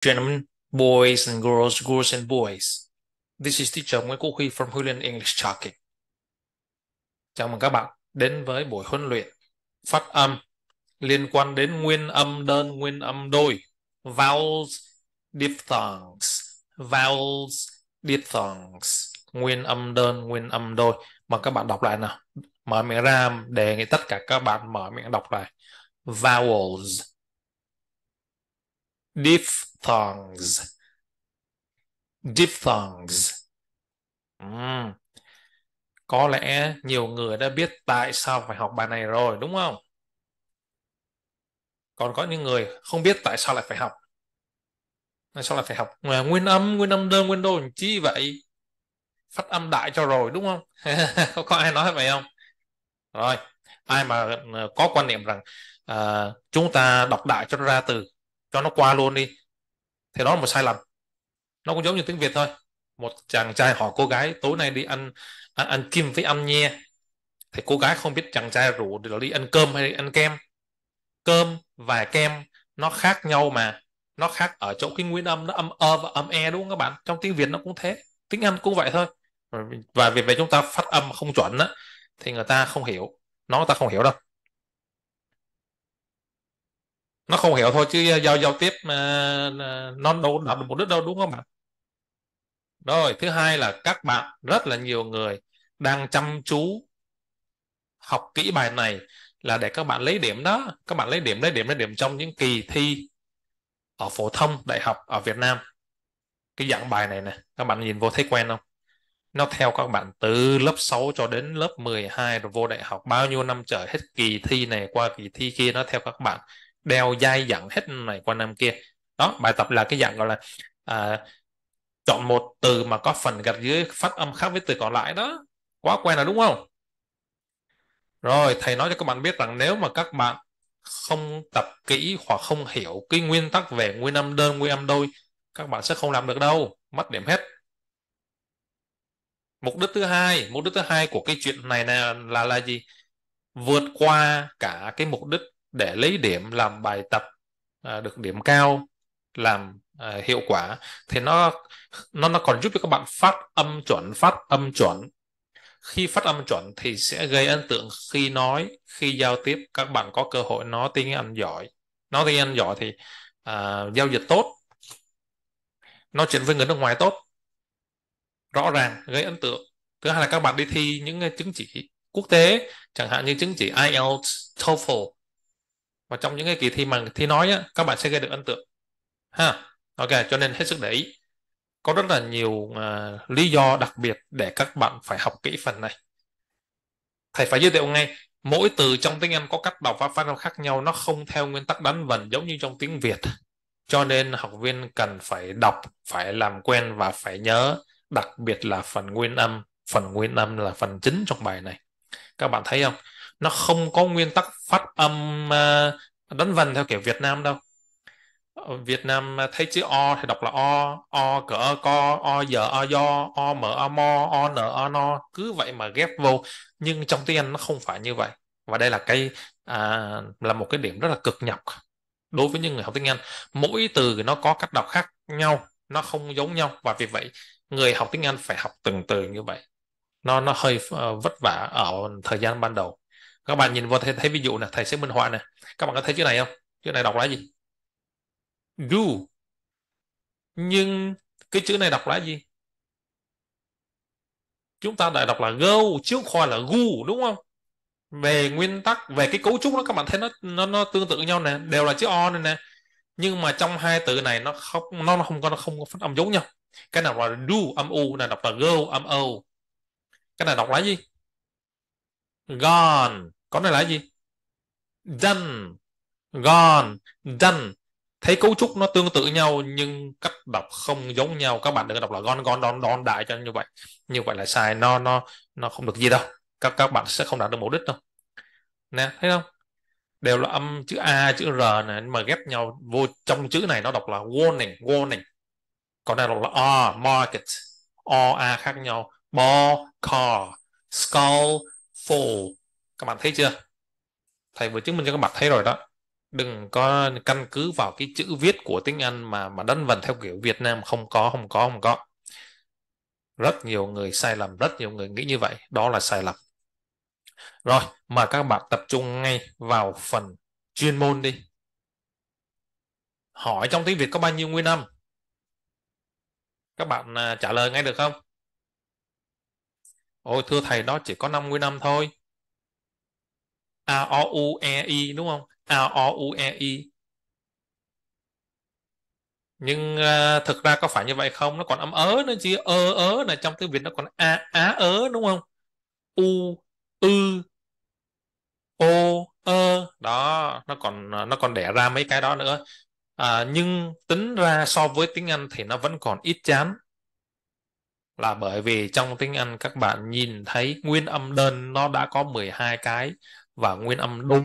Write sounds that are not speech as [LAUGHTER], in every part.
gentlemen, boys and girls, girls and boys. This is teacher Nguyễn Quốc Huy from Hulian English Talking. Chào mừng các bạn đến với buổi huấn luyện phát âm liên quan đến nguyên âm đơn, nguyên âm đôi, vowels, diphthongs, vowels, diphthongs, nguyên âm đơn, nguyên âm đôi. Mà các bạn đọc lại nào. Mở miệng ra để tất cả các bạn mở miệng đọc lại. Vowels, diphthongs diphthongs uhm. có lẽ nhiều người đã biết tại sao phải học bài này rồi đúng không còn có những người không biết tại sao lại phải học tại sao lại phải học mà nguyên âm nguyên âm đơn nguyên đô chi vậy phát âm đại cho rồi đúng không [LAUGHS] có, có ai nói vậy không rồi ai mà có quan niệm rằng uh, chúng ta đọc đại cho ra từ cho nó qua luôn đi thì đó là một sai lầm nó cũng giống như tiếng việt thôi một chàng trai hỏi cô gái tối nay đi ăn ăn, ăn kim với ăn nhe, thì cô gái không biết chàng trai rủ để đi ăn cơm hay đi ăn kem cơm và kem nó khác nhau mà nó khác ở chỗ cái nguyên âm nó âm ơ và âm e đúng không các bạn trong tiếng việt nó cũng thế tiếng anh cũng vậy thôi và vì vậy chúng ta phát âm không chuẩn á thì người ta không hiểu nó người ta không hiểu đâu nó không hiểu thôi chứ giao giao tiếp uh, nó đâu đạt được mục đích đâu đúng không bạn rồi thứ hai là các bạn rất là nhiều người đang chăm chú học kỹ bài này là để các bạn lấy điểm đó các bạn lấy điểm lấy điểm lấy điểm trong những kỳ thi ở phổ thông đại học ở Việt Nam cái dạng bài này nè các bạn nhìn vô thấy quen không nó theo các bạn từ lớp 6 cho đến lớp 12 rồi vô đại học bao nhiêu năm trời hết kỳ thi này qua kỳ thi kia nó theo các bạn đeo dai dặn hết này qua năm kia đó bài tập là cái dạng gọi là à, chọn một từ mà có phần gạch dưới phát âm khác với từ còn lại đó quá quen rồi đúng không rồi thầy nói cho các bạn biết rằng nếu mà các bạn không tập kỹ hoặc không hiểu cái nguyên tắc về nguyên âm đơn nguyên âm đôi các bạn sẽ không làm được đâu mất điểm hết mục đích thứ hai mục đích thứ hai của cái chuyện này là là, là gì vượt qua cả cái mục đích để lấy điểm làm bài tập à, được điểm cao làm à, hiệu quả thì nó nó nó còn giúp cho các bạn phát âm chuẩn phát âm chuẩn khi phát âm chuẩn thì sẽ gây ấn tượng khi nói khi giao tiếp các bạn có cơ hội nói tiếng anh giỏi nói tiếng anh giỏi thì à, giao dịch tốt nói chuyện với người nước ngoài tốt rõ ràng gây ấn tượng thứ hai là các bạn đi thi những chứng chỉ quốc tế chẳng hạn như chứng chỉ IELTS TOEFL và trong những cái kỳ thi mà thi nói á, các bạn sẽ gây được ấn tượng ha ok cho nên hết sức để ý có rất là nhiều uh, lý do đặc biệt để các bạn phải học kỹ phần này thầy phải giới thiệu ngay mỗi từ trong tiếng Anh có cách đọc và phát âm khác nhau nó không theo nguyên tắc đánh vần giống như trong tiếng Việt cho nên học viên cần phải đọc phải làm quen và phải nhớ đặc biệt là phần nguyên âm phần nguyên âm là phần chính trong bài này các bạn thấy không nó không có nguyên tắc phát âm ờ, đánh vần theo kiểu Việt Nam đâu Việt Nam thấy chữ o thì đọc là o o cỡ co o giờ o do o mở o mo o nở o no cứ vậy mà ghép vô nhưng trong tiếng Anh nó không phải như vậy và đây là cái à, là một cái điểm rất là cực nhọc đối với những người học tiếng Anh mỗi từ nó có cách đọc khác nhau nó không giống nhau và vì vậy người học tiếng Anh phải học từng từ như vậy nó nó hơi uh, vất vả ở thời gian ban đầu các bạn nhìn vào thầy thấy ví dụ nè thầy sẽ minh họa nè các bạn có thấy chữ này không chữ này đọc là gì do nhưng cái chữ này đọc là gì chúng ta đã đọc là go chứ không phải là gu đúng không về nguyên tắc về cái cấu trúc đó các bạn thấy nó nó, nó tương tự nhau nè đều là chữ o này nè nhưng mà trong hai từ này nó không nó, nó không có nó không có phát âm giống nhau cái nào là do âm u này đọc là go âm o cái này đọc là gì gone con này là gì? Done, gone, done. Thấy cấu trúc nó tương tự nhau nhưng cách đọc không giống nhau. Các bạn đừng đọc là gone, gone, don, don đại cho như vậy. Như vậy là sai, nó nó nó không được gì đâu. Các các bạn sẽ không đạt được mục đích đâu. Nè, thấy không? Đều là âm chữ A, chữ R này nhưng mà ghép nhau vô trong chữ này nó đọc là warning, warning. Còn đây đọc là R, market. O, A khác nhau. Ball, car. Skull, fall các bạn thấy chưa thầy vừa chứng minh cho các bạn thấy rồi đó đừng có căn cứ vào cái chữ viết của tiếng Anh mà mà đánh vần theo kiểu Việt Nam không có không có không có rất nhiều người sai lầm rất nhiều người nghĩ như vậy đó là sai lầm rồi mà các bạn tập trung ngay vào phần chuyên môn đi hỏi trong tiếng Việt có bao nhiêu nguyên âm các bạn à, trả lời ngay được không ôi thưa thầy đó chỉ có 5 nguyên âm thôi a à, o u e i đúng không a à, o u e i nhưng uh, thực ra có phải như vậy không nó còn âm ớ nữa chứ ơ ớ là trong tiếng việt nó còn a á ớ đúng không u ư ô ơ đó nó còn ờ, nó còn đẻ ra mấy cái đó nữa à, nhưng tính ra so với tiếng anh thì nó vẫn còn ít chán là bởi vì trong tiếng Anh các bạn nhìn thấy nguyên âm đơn nó đã có 12 cái và nguyên âm đôi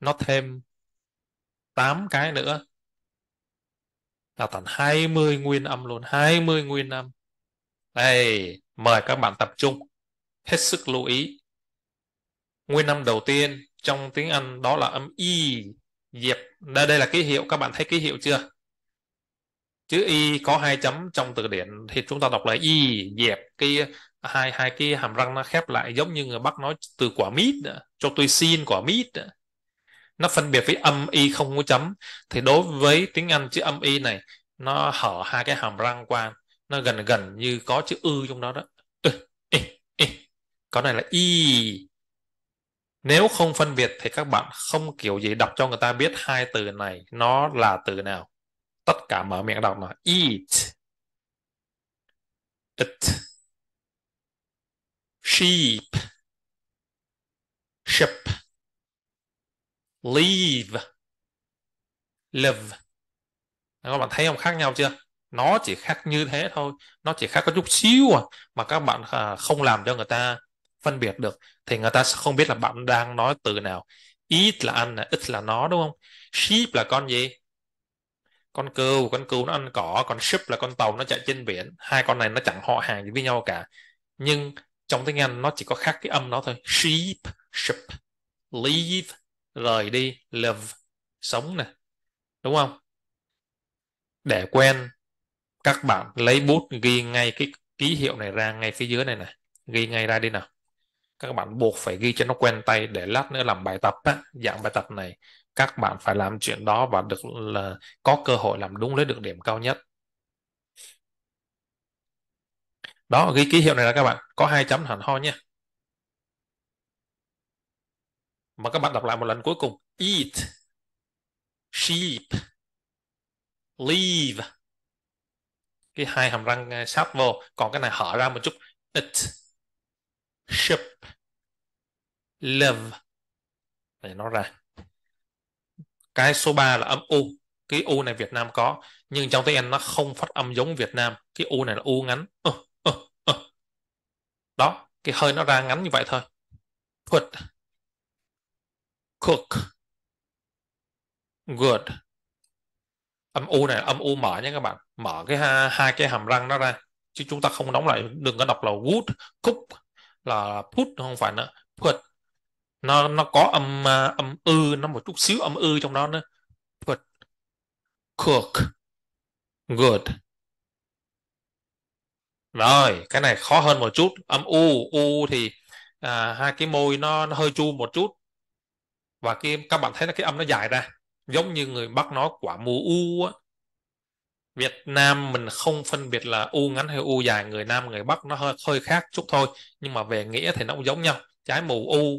nó thêm 8 cái nữa là thành 20 nguyên âm luôn 20 nguyên âm đây mời các bạn tập trung hết sức lưu ý nguyên âm đầu tiên trong tiếng Anh đó là âm y diệp đây đây là ký hiệu các bạn thấy ký hiệu chưa chữ y có hai chấm trong từ điển thì chúng ta đọc là y diệp cái hai hai cái hàm răng nó khép lại giống như người bác nói từ quả mít cho tôi xin quả mít nó phân biệt với âm y không có chấm thì đối với tiếng Anh chữ âm y này nó hở hai cái hàm răng qua nó gần gần như có chữ ư trong đó đó ừ, ê, ê. có này là y nếu không phân biệt thì các bạn không kiểu gì đọc cho người ta biết hai từ này nó là từ nào tất cả mở miệng đọc là eat it sheep, ship, leave, live. Đấy, các bạn thấy không khác nhau chưa? Nó chỉ khác như thế thôi, nó chỉ khác có chút xíu à, mà các bạn à, không làm cho người ta phân biệt được thì người ta sẽ không biết là bạn đang nói từ nào. It là ăn, ít là nó đúng không? Sheep là con gì? con cừu con cừu nó ăn cỏ còn ship là con tàu nó chạy trên biển hai con này nó chẳng họ hàng gì với nhau cả nhưng trong tiếng Anh nó chỉ có khác cái âm nó thôi sheep ship leave rời đi live sống nè đúng không để quen các bạn lấy bút ghi ngay cái ký hiệu này ra ngay phía dưới này nè ghi ngay ra đi nào các bạn buộc phải ghi cho nó quen tay để lát nữa làm bài tập á, dạng bài tập này các bạn phải làm chuyện đó và được là có cơ hội làm đúng lấy được điểm cao nhất đó ghi ký hiệu này là các bạn có hai chấm hẳn ho nhé mà các bạn đọc lại một lần cuối cùng eat sheep leave cái hai hàm răng à, sát vô còn cái này hở ra một chút it ship live để nó ra cái số 3 là âm u cái u này Việt Nam có nhưng trong tiếng Anh nó không phát âm giống Việt Nam cái u này là u ngắn ừ, đó cái hơi nó ra ngắn như vậy thôi put cook good âm u này âm u mở nha các bạn mở cái ha, hai cái hàm răng đó ra chứ chúng ta không đóng lại đừng có đọc là wood cook là put không phải nữa put nó nó có âm à, âm ư nó một chút xíu âm ư trong đó nữa put cook good rồi cái này khó hơn một chút âm u u thì à, hai cái môi nó, nó hơi chu một chút và cái các bạn thấy là cái âm nó dài ra giống như người bắc nói quả mù u á Việt Nam mình không phân biệt là u ngắn hay u dài người Nam người Bắc nó hơi hơi khác chút thôi nhưng mà về nghĩa thì nó cũng giống nhau trái mù u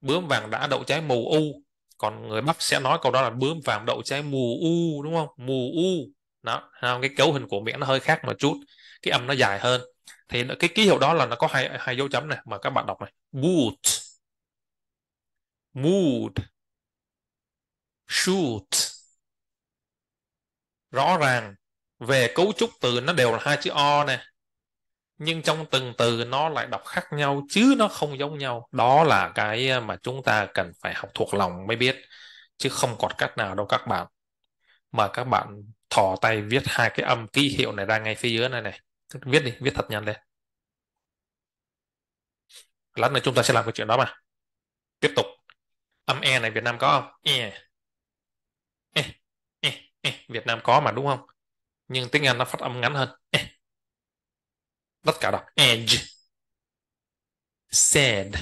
bướm vàng đã đậu trái mù u còn người Bắc sẽ nói câu đó là bướm vàng đậu trái mù u đúng không mù u đó cái cấu hình của miệng nó hơi khác một chút cái âm nó dài hơn thì cái ký hiệu đó là nó có hai hai dấu chấm này mà các bạn đọc này boot mood shoot rõ ràng về cấu trúc từ nó đều là hai chữ o nè nhưng trong từng từ nó lại đọc khác nhau chứ nó không giống nhau đó là cái ờ, mà chúng ta cần phải học thuộc lòng mới biết chứ không còn cách nào đâu các bạn mà các bạn thò tay viết hai cái âm ký hiệu này ra ngay phía dưới này này viết đi viết thật nhắn lên lát nữa chúng ta sẽ làm cái chuyện đó mà tiếp tục âm e này Việt Nam có không e. E. E. e Việt Nam có mà đúng không nhưng tiếng Anh nó phát âm ngắn hơn e. tất cả đọc edge said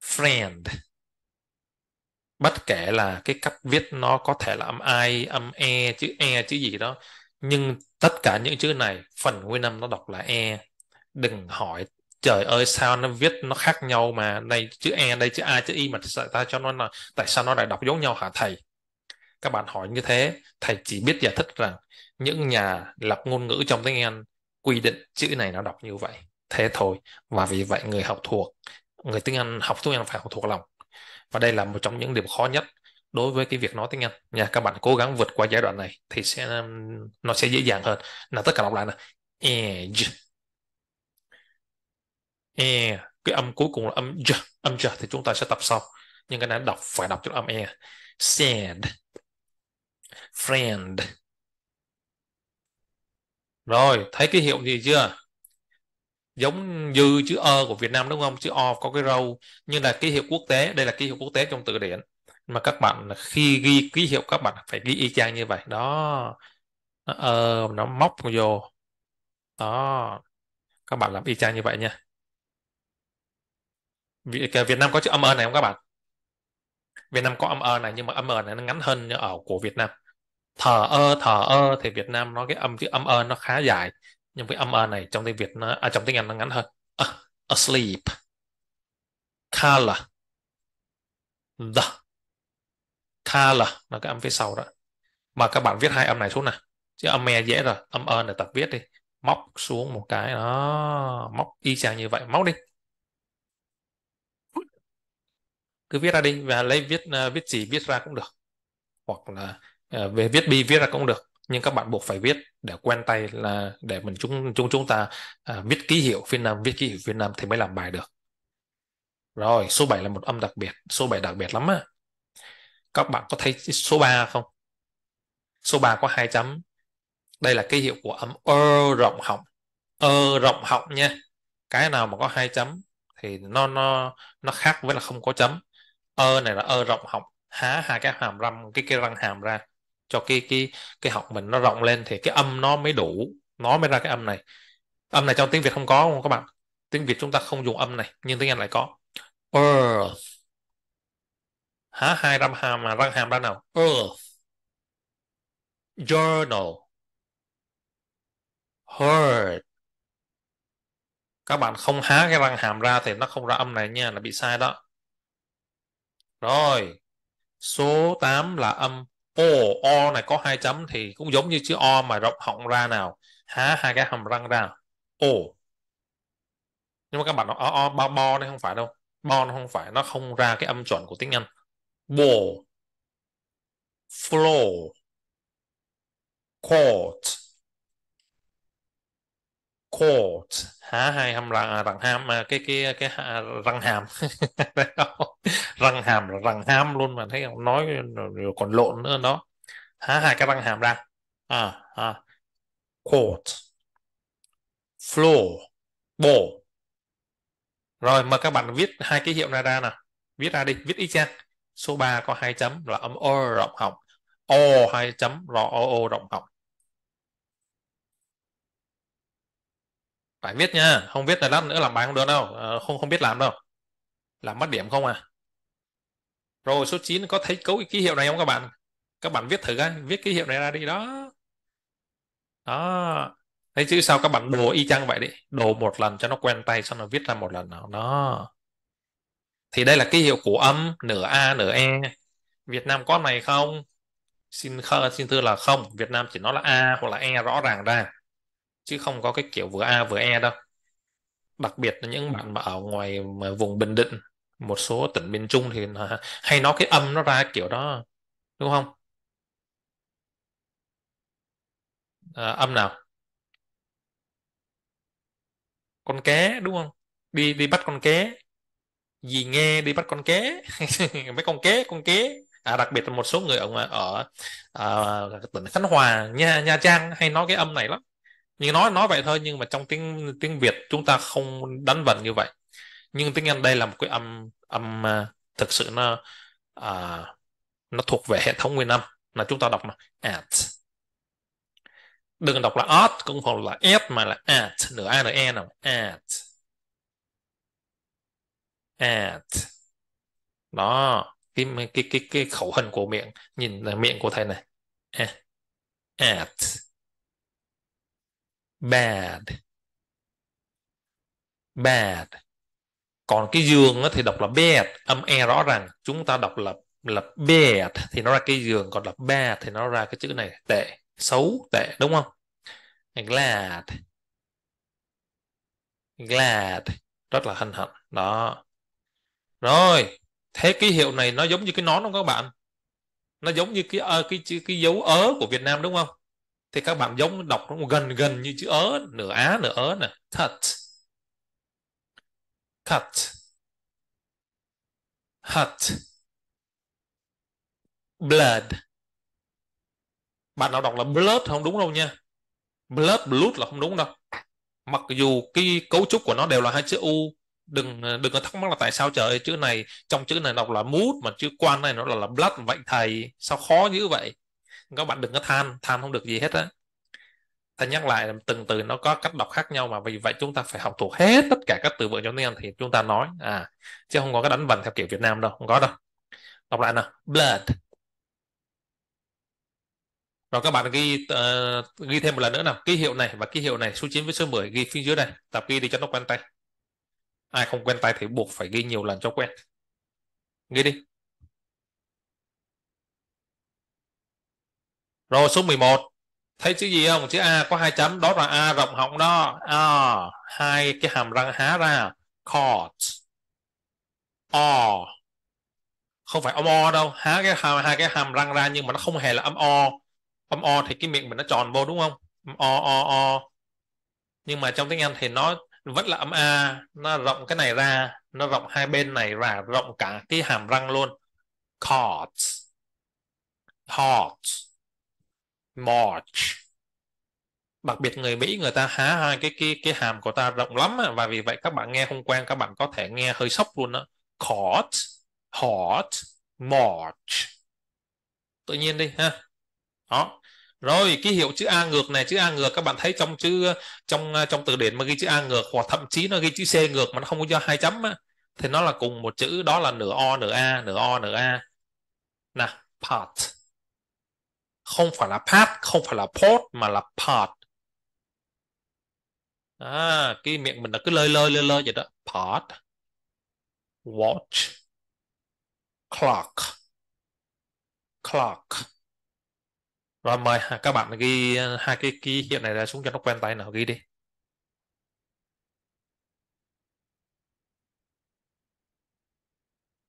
friend bất kể là cái cách viết nó có thể là âm i âm e chữ e chữ gì đó nhưng tất cả những chữ này phần nguyên âm nó đọc là e đừng hỏi trời ơi sao nó viết nó khác nhau mà đây chữ e đây chữ a chữ y mà tại ta cho nó là tại sao nó lại đọc giống nhau hả thầy các bạn hỏi như thế thầy chỉ biết giải thích rằng những nhà lập ngôn ngữ trong tiếng anh quy định chữ này nó đọc như vậy thế thôi và vì vậy người học thuộc người tiếng anh học tiếng anh phải học thuộc lòng và đây là một trong những điểm khó nhất đối với cái việc nói tiếng Anh nha các bạn cố gắng vượt qua giai đoạn này thì sẽ nó sẽ dễ dàng hơn là tất cả đọc lại là edge e cái âm cuối cùng là âm j âm j thì chúng ta sẽ tập sau nhưng cái này đọc phải đọc cho âm e said friend rồi thấy cái hiệu gì chưa giống như chữ o e của Việt Nam đúng không chữ o có cái râu nhưng là ký hiệu quốc tế đây là ký hiệu quốc tế trong từ điển mà các bạn khi ghi ký hiệu các bạn phải ghi y chang như vậy đó nó, ờ, nó móc vô đó các bạn làm y chang như vậy nha Việt Nam có chữ âm ơn này không các bạn Việt Nam có âm ơ này nhưng mà âm ơ này nó ngắn hơn ở của Việt Nam thờ ơ thờ ơ thì Việt Nam nó cái âm chữ âm ơ nó khá dài nhưng cái âm ơ này trong tiếng Việt nó à, trong tiếng Anh nó ngắn hơn uh, asleep color the tha là là cái âm phía sau đó mà các bạn viết hai âm này xuống nè chứ âm me dễ rồi âm ơn là tập viết đi móc xuống một cái đó móc y chang như vậy móc đi cứ viết ra đi và lấy viết ờ, viết gì viết ra cũng được hoặc là ờ, về viết bi viết ra cũng được nhưng các bạn buộc phải viết để quen tay là để mình chúng chúng chúng ta à, viết ký hiệu việt nam viết ký hiệu việt nam thì mới làm bài được rồi số 7 là một âm đặc biệt số 7 đặc biệt lắm á các bạn có thấy số 3 không số 3 có hai chấm đây là cái hiệu của âm ơ rộng họng ơ rộng họng nha cái nào mà có hai chấm thì nó nó nó khác với là không có chấm ơ này là ơ rộng họng há hai cái hàm răng cái cái răng hàm ra cho cái cái cái họng mình nó rộng lên thì cái âm nó mới đủ nó mới ra cái âm này âm này trong tiếng việt không có không các bạn tiếng việt chúng ta không dùng âm này nhưng tiếng anh lại có earth hả hai răng hàm mà răng hàm ra nào earth ờ. journal heard các bạn không há cái răng hàm ra thì nó không ra âm này nha là bị sai đó rồi số 8 là âm o o này có hai chấm thì cũng giống như chữ o mà rộng họng ra nào há hai cái hàm răng ra o nhưng mà các bạn nói o ờ, o bo bo đây không phải đâu bo nó không phải nó không ra cái âm chuẩn của tiếng anh wall, floor, court, court há hai hàm răng à, răng hàm mà cái cái cái răng hàm [LAUGHS] răng hàm răng hàm luôn mà thấy ông nói còn lộn nữa đó há hai cái răng hàm ra à, à. court floor ball rồi mà các bạn viết hai cái hiệu này ra nào viết ra đi viết y chang số 3 có hai chấm là âm o rộng họng o hai chấm là o o rộng họng phải viết nha không viết là lát nữa làm bài không được đâu ờ, không không biết làm đâu làm mất điểm không à rồi số 9 có thấy cấu ký hiệu này không các bạn các bạn viết thử cái viết ký hiệu này ra đi đó đó thấy chữ sao các bạn đồ y chang vậy đi đồ một lần cho nó quen tay xong rồi viết ra một lần nào đó thì đây là cái hiệu của âm nửa a nửa e Việt Nam có này không xin khơ, xin thưa là không Việt Nam chỉ nói là a hoặc là e rõ ràng ra chứ không có cái kiểu vừa a vừa e đâu đặc biệt là những bạn mà ở ngoài mà vùng Bình Định một số tỉnh miền Trung thì hay nói cái âm nó ra kiểu đó đúng không à, âm nào con ké đúng không đi đi bắt con ké dì nghe đi bắt con kế [LAUGHS] mấy con kế con kế à, đặc biệt là một số người ở ở, ở à, tỉnh Khánh Hòa Nha Nha Trang hay nói cái âm này lắm nhưng nói nói vậy thôi nhưng mà trong tiếng tiếng Việt chúng ta không đánh vần như vậy nhưng tiếng Anh đây là một cái âm âm à, thực sự nó à, nó thuộc về hệ thống nguyên âm là chúng ta đọc là at đừng đọc là at cũng không là s mà là at nửa a nửa e nào at at à, đó cái cái cái cái khẩu hình của miệng nhìn là miệng của thầy này at à, à, bad bad còn cái giường thì đọc là bed âm e rõ ràng chúng ta đọc là là bed thì nó ra cái giường còn là bad thì nó ra cái chữ này tệ xấu tệ đúng không glad glad rất là hân hạnh đó rồi thế ký hiệu này nó giống như cái nón không các bạn nó giống như cái à, cái, cái cái dấu ớ của Việt Nam đúng không thì các bạn giống đọc nó gần gần như chữ ớ nửa á nửa ớ nè cut cut hut blood bạn nào đọc là blood không đúng đâu nha blood blood là không đúng đâu mặc dù cái cấu trúc của nó đều là hai chữ u đừng đừng có thắc mắc là tại sao trời ơi, chữ này trong chữ này đọc là mút mà chữ quan này nó là là blood vậy thầy sao khó như vậy các bạn đừng có than than không được gì hết á ta nhắc lại từng từ nó có cách đọc khác nhau mà vì vậy chúng ta phải học thuộc hết tất cả các từ vựng trong tiếng Anh thì chúng ta nói à chứ không có cái đánh vần theo kiểu Việt Nam đâu không có đâu đọc lại nào blood rồi các bạn ghi uh, ghi thêm một lần nữa nào ký hiệu này và ký hiệu này số 9 với số 10 ghi phía dưới đây tập ghi đi cho nó quen tay ai không quen tay thì buộc phải ghi nhiều lần cho quen ghi đi rồi số 11 thấy chữ gì không chữ a có hai chấm đó là a rộng họng đó a hai cái hàm răng há ra caught o không phải âm o đâu há cái hàm hai cái hàm răng ra nhưng mà nó không hề là âm o âm o thì cái miệng mình nó tròn vô đúng không o o o nhưng mà trong tiếng anh thì nó vẫn là âm a nó rộng cái này ra nó rộng hai bên này ra rộng cả cái hàm răng luôn caught taught march đặc biệt người Mỹ người ta há hai cái cái cái hàm của ta rộng lắm và vì vậy các bạn nghe không quen các bạn có thể nghe hơi sốc luôn đó caught hot march tự nhiên đi ha đó rồi ký hiệu chữ A ngược này chữ A ngược các bạn thấy trong chữ trong à, trong từ điển mà ghi chữ A ngược hoặc thậm chí nó ghi chữ C ngược mà nó không có do hai chấm á, thì nó là cùng một chữ đó là nửa O nửa A nửa O nửa A nè part không phải là part không phải là port mà là part à, cái miệng mình là cứ lơi lơi lơi lơi vậy đó part watch clock clock rồi mời các bạn ghi ờ, hai cái ký hiệu này ra xuống cho nó quen tay nào ghi đi.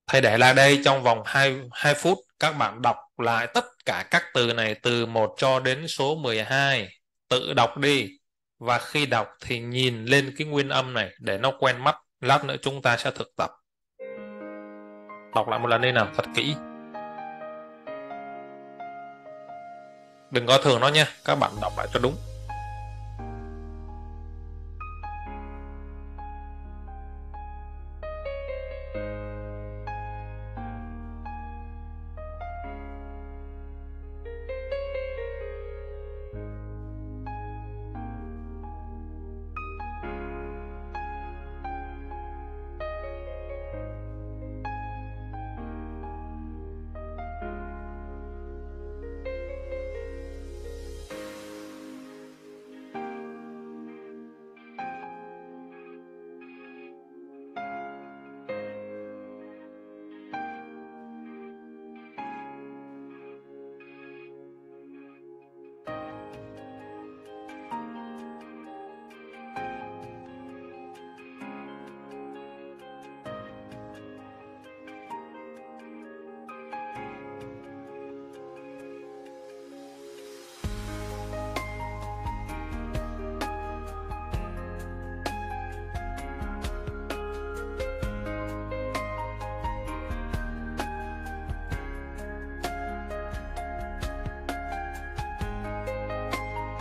Thầy để lại đây trong vòng 2, 2 phút các bạn đọc lại tất cả các từ này từ 1 cho đến số 12. Tự đọc đi. Và khi đọc thì nhìn lên cái nguyên âm này để nó quen mắt. Lát nữa chúng ta sẽ thực tập. Đọc lại một lần đây nào thật kỹ. đừng coi thường nó nha các bạn đọc lại cho đúng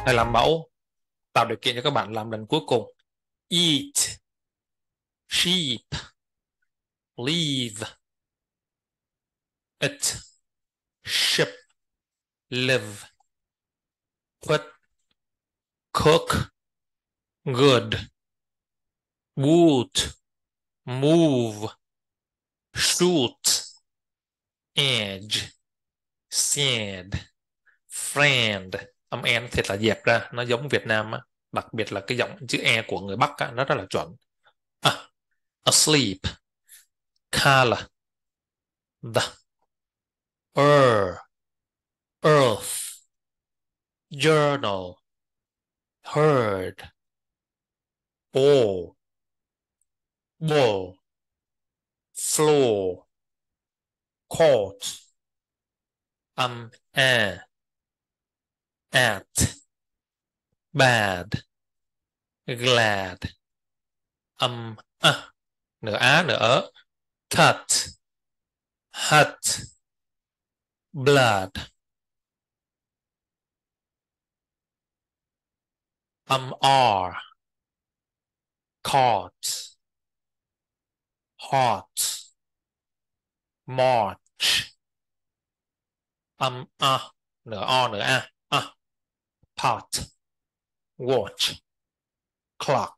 hay làm mẫu tạo điều kiện cho các bạn làm lần cuối cùng eat sheep leave it ship live put cook good would move shoot edge sand friend âm en thiệt là dẹp ra nó giống Việt Nam á đặc biệt là cái giọng chữ e của người Bắc á, nó rất là chuẩn à, asleep color the er earth journal heard ball ball floor court um and e at bad glad âm um, nửa á nửa ớ cut hut blood âm um, r caught hot march âm um, a nửa o nửa a uh, pot, watch, clock.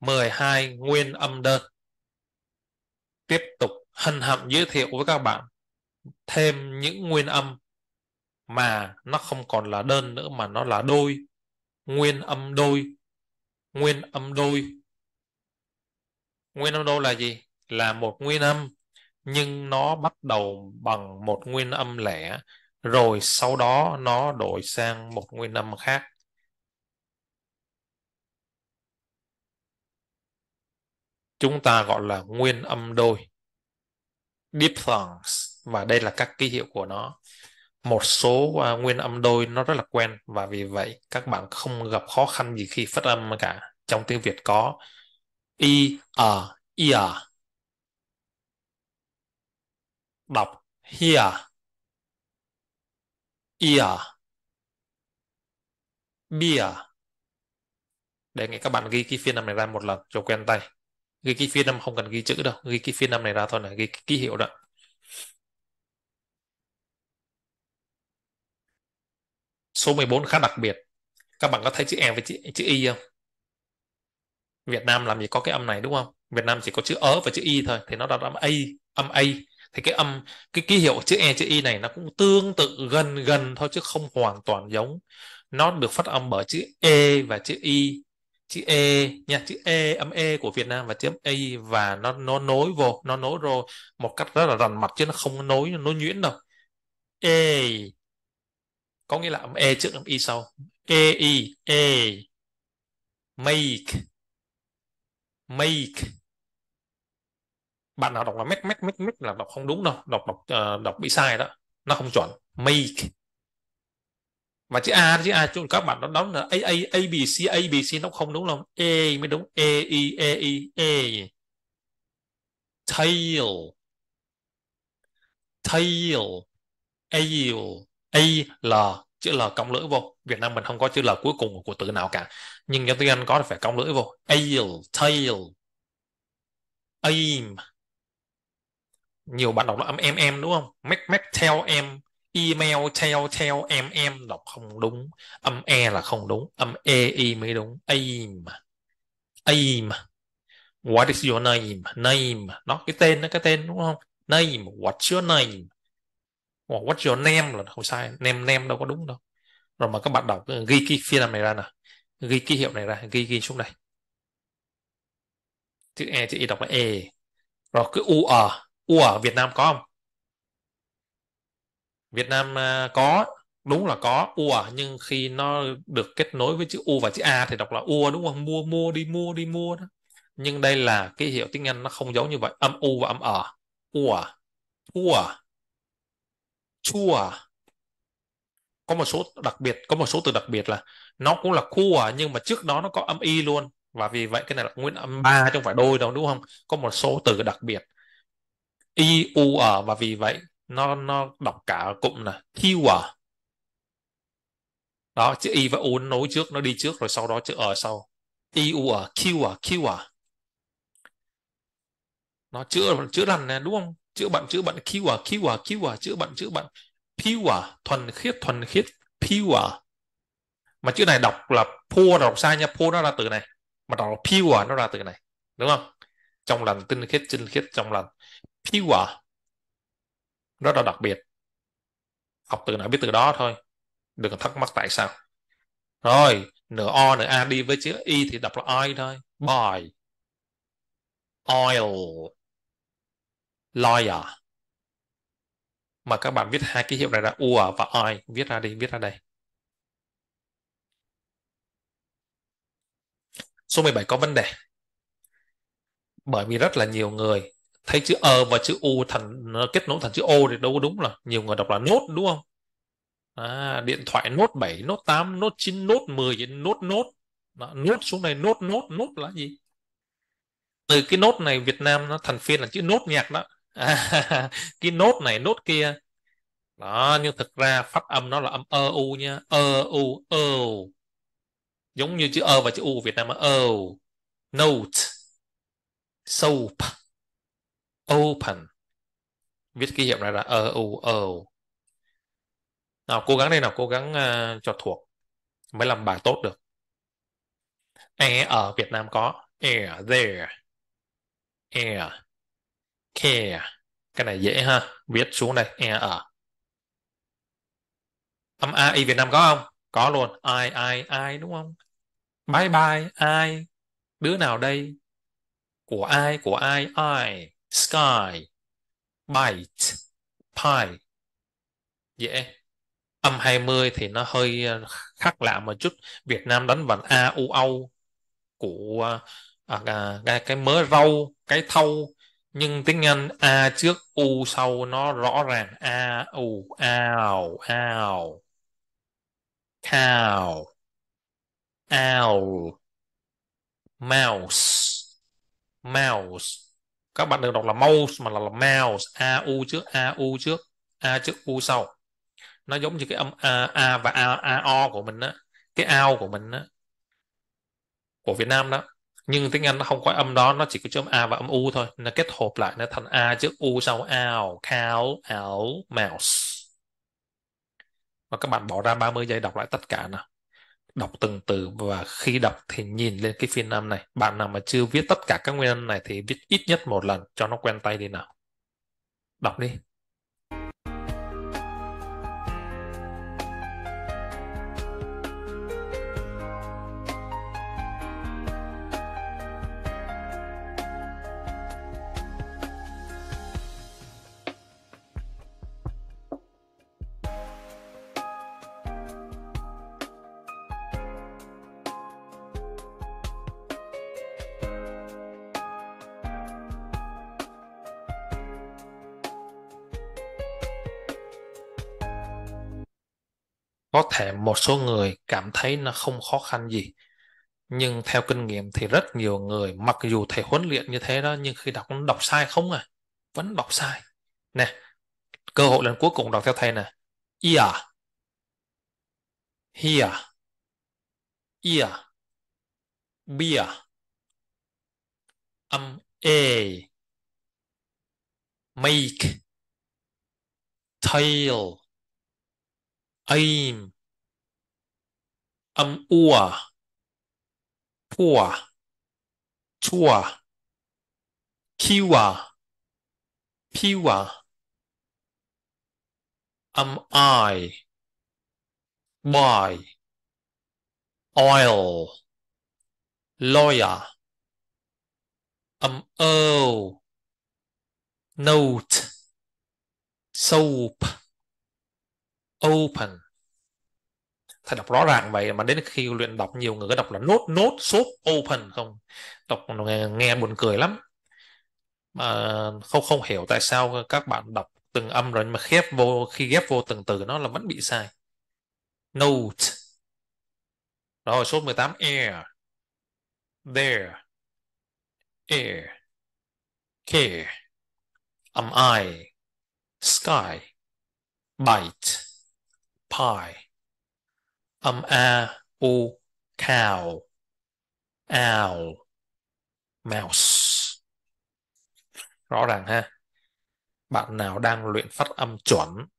12 nguyên âm đơn. Tiếp tục hân hạnh giới thiệu với các bạn thêm những nguyên âm mà nó không còn là đơn nữa mà nó là đôi, nguyên âm đôi, nguyên âm đôi. Nguyên âm đôi là gì? Là một nguyên âm nhưng nó bắt đầu bằng một nguyên âm lẻ rồi sau đó nó đổi sang một nguyên âm khác chúng ta gọi là nguyên âm đôi (diphthongs) và đây là các ký hiệu của nó một số uh, nguyên âm đôi nó rất là quen và vì vậy các bạn không gặp khó khăn gì khi phát âm cả trong tiếng Việt có i a i a đọc here ear beer để nghe các bạn ghi cái phiên âm này ra một lần cho quen tay ghi cái phiên âm không cần ghi chữ đâu ghi cái phiên âm này ra thôi này ghi cái ký hiệu đó số 14 khá đặc biệt các bạn có thấy chữ e với chữ, chữ y không Việt Nam làm gì có cái âm này đúng không Việt Nam chỉ có chữ ớ và chữ y thôi thì nó đặt âm a âm a thì cái âm cái ký hiệu chữ e chữ y này nó cũng tương tự gần gần thôi chứ không hoàn toàn giống nó được phát âm bởi chữ e và chữ y chữ e nha chữ e âm e của Việt Nam và chữ e và nó nó nối vô nó nối rồi một cách rất là rành mạch chứ nó không nối nó nhuyễn đâu e có nghĩa là âm e trước âm y sau e y e make make bạn nào đọc là make make make make là đọc không đúng đâu đọc đọc uh, đọc bị sai đó nó không chuẩn make và chữ a chữ a chúng các bạn nó đóng là a a a b c a b c nó không đúng đâu a mới đúng a e a e a tail tail ale a l chữ l cộng lưỡi vô Việt Nam mình không có chữ l cuối cùng của từ nào cả nhưng giáo tiếng Anh có thì phải cộng lưỡi vô ale tail aim nhiều bạn đọc là âm em em đúng không mac mac tell em email tell tell em em đọc không đúng âm e là không đúng âm e e mới đúng aim aim what is your name name nó cái tên nó cái tên đúng không name what's your name Or what's your name là không sai name name đâu có đúng đâu rồi mà các bạn đọc uh, ghi cái phiên âm này ra nè ghi ký hiệu này ra ghi ghi xuống đây chữ e chữ y đọc là e rồi cứ u r ủa Việt Nam có không Việt Nam à, có đúng là có ủa nhưng khi nó được kết nối với chữ u và chữ a thì đọc là ua đúng không mua mua đi mua đi mua đó nhưng đây là cái hiệu tiếng Anh nó không giống như vậy âm u và âm ở ờ. ủa ủa chua có một số đặc biệt có một số từ đặc biệt là nó cũng là cua nhưng mà trước đó nó có âm y luôn và vì vậy cái này là nguyên âm ba trong phải đôi đâu đúng không có một số từ đặc biệt i e u ở và vì vậy nó nó đọc cả cụm là hiu ở đó chữ i và u nó nối trước nó đi trước rồi sau đó chữ ở sau i e u ở q ở q ở nó chữa chữa lần nè đúng không chữa bạn chữa bạn q ở q ở q ở chữa bạn chữa bệnh pure thuần khiết thuần khiết pure mà chữ này đọc là pure đọc sai nha pure nó ra từ này mà đọc là pure nó ra từ này đúng không trong lần tinh khiết tinh khiết trong lần pure rất là đặc biệt học từ nào biết từ đó thôi đừng thắc mắc tại sao rồi nửa o nửa a đi với chữ y thì đọc là oil thôi boy oil lawyer mà các bạn viết hai ký hiệu này ra ua à và oil viết ra đi viết ra đây số 17 có vấn đề bởi vì rất là nhiều người thấy chữ ờ và chữ u thành kết nối thành chữ ô thì đâu có đúng là nhiều người đọc là nốt đúng không à, điện thoại nốt 7, nốt 8, nốt 9, nốt 10 vậy nốt nốt đó, nốt xuống này nốt nốt nốt là gì từ cái nốt này Việt Nam nó thành phiên là chữ nốt nhạc đó [LAUGHS] à, cái nốt này nốt kia đó nhưng thực ra phát âm nó là âm ơ u nha ơ u ơ giống như chữ ơ và chữ u Việt Nam ơ note soap open viết ký hiệu này là o e o o nào cố gắng đây nào cố gắng uh, cho thuộc mới làm bài tốt được e ở Việt Nam có air e there air e care cái này dễ ha viết xuống đây e ở âm a i Việt Nam có không có luôn ai ai ai đúng không bye bye ai đứa nào đây của ai của ai ai sky bite pie dễ âm 20 thì nó hơi ờ, khác lạ một chút Việt Nam đánh bằng a u âu của ờ, à, à, cái, cái mớ rau cái thâu nhưng tiếng Anh a trước u sau nó rõ ràng a u ao ao cow owl mouse mouse các bạn đừng đọc là mouse mà là, là mouse a u trước a u trước a trước u sau nó giống như cái âm a, a và a, a o của mình á cái ao của mình á của Việt Nam đó nhưng tiếng Anh nó không có âm đó nó chỉ có chữ a và âm u thôi nó kết hợp lại nó thành a trước u sau ao cow owl mouse và các bạn bỏ ra 30 giây đọc lại tất cả nào đọc từng từ và khi đọc thì nhìn lên cái phiên âm này bạn nào mà chưa viết tất cả các nguyên âm này thì viết ít nhất một lần cho nó quen tay đi nào đọc đi có thể một số người cảm thấy nó không khó khăn gì nhưng theo kinh nghiệm thì rất nhiều người mặc dù thầy huấn luyện như thế đó nhưng khi đọc đọc sai không à vẫn đọc sai nè cơ hội lần cuối cùng đọc theo thầy nè yeah here ear beer âm e make tail aim, amua, pua, chua, kiwa, piwa, am I, my oil, lawyer, am o, oh. note, soap. open thầy đọc rõ ràng vậy mà đến khi luyện đọc nhiều người đọc là nốt nốt shop open không đọc nghe, nghe buồn cười lắm mà không không hiểu tại sao các bạn đọc từng âm rồi mà khép vô khi ghép vô từng từ nó là vẫn bị sai note rồi số 18 air there air care am I sky bite pie âm a u cow owl mouse rõ ràng ha bạn nào đang luyện phát âm chuẩn